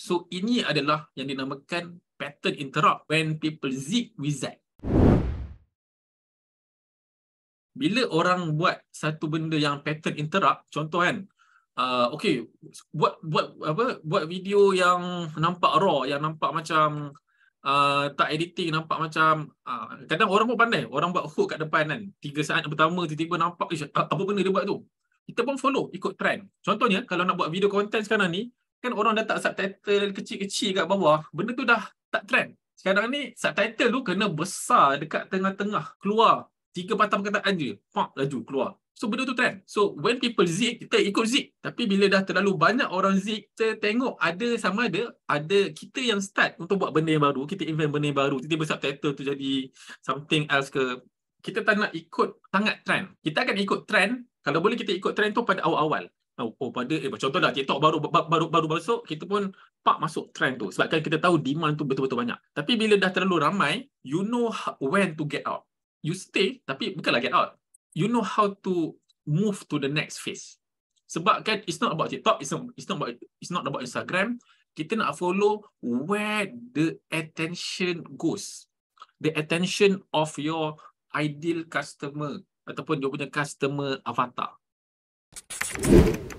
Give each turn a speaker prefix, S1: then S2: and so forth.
S1: So ini adalah yang dinamakan pattern interrupt when people zig with zag. Bila orang buat satu benda yang pattern interrupt, contoh kan, uh, okay, buat buat apa? Buat video yang nampak raw, yang nampak macam uh, tak editing, nampak macam uh, kadang orang pun pandai, orang buat hook kat depan kan, tiga saat pertama tiba-tiba nampak eh, apa benda dia buat tu. Kita pun follow ikut trend. Contohnya, kalau nak buat video content sekarang ni, kan orang dah tak subtitle kecil-kecil kat bawah benda tu dah tak trend sekarang ni subtitle tu kena besar dekat tengah-tengah keluar tiga patah perkataan je pak laju keluar so benda tu trend so when people zig kita ikut zig tapi bila dah terlalu banyak orang zig kita tengok ada sama ada ada kita yang start untuk buat benda yang baru kita invent benda yang baru tiba-tiba subtitle tu jadi something else ke kita tak nak ikut sangat trend kita akan ikut trend kalau boleh kita ikut trend tu pada awal-awal Oh, oh pada eh contohlah TikTok baru baru baru masuk kita pun pak masuk trend tu sebab kan kita tahu demand tu betul-betul banyak tapi bila dah terlalu ramai you know when to get out you stay tapi bukanlah get out you know how to move to the next phase sebab kan it's not about TikTok it's not, it's not about it's not about Instagram kita nak follow where the attention goes the attention of your ideal customer ataupun dia punya customer avatar Thank you.